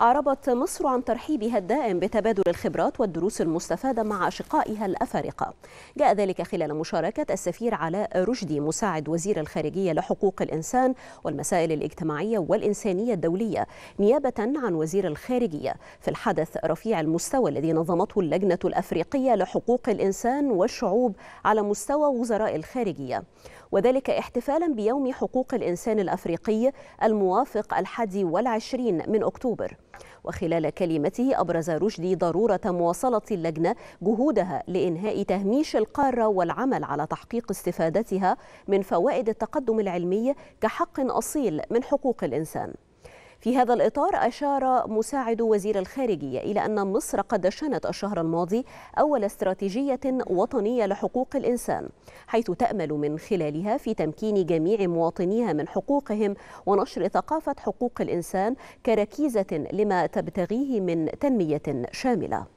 أعربت مصر عن ترحيبها الدائم بتبادل الخبرات والدروس المستفادة مع أشقائها الأفارقة جاء ذلك خلال مشاركة السفير علاء رشدي مساعد وزير الخارجية لحقوق الإنسان والمسائل الاجتماعية والإنسانية الدولية نيابة عن وزير الخارجية في الحدث رفيع المستوى الذي نظمته اللجنة الأفريقية لحقوق الإنسان والشعوب على مستوى وزراء الخارجية وذلك احتفالا بيوم حقوق الإنسان الأفريقي الموافق الحادي والعشرين من أكتوبر وخلال كلمته أبرز رشدي ضرورة مواصلة اللجنة جهودها لإنهاء تهميش القارة والعمل على تحقيق استفادتها من فوائد التقدم العلمي كحق أصيل من حقوق الإنسان في هذا الإطار أشار مساعد وزير الخارجية إلى أن مصر قد شنت الشهر الماضي أول استراتيجية وطنية لحقوق الإنسان حيث تأمل من خلالها في تمكين جميع مواطنيها من حقوقهم ونشر ثقافة حقوق الإنسان كركيزة لما تبتغيه من تنمية شاملة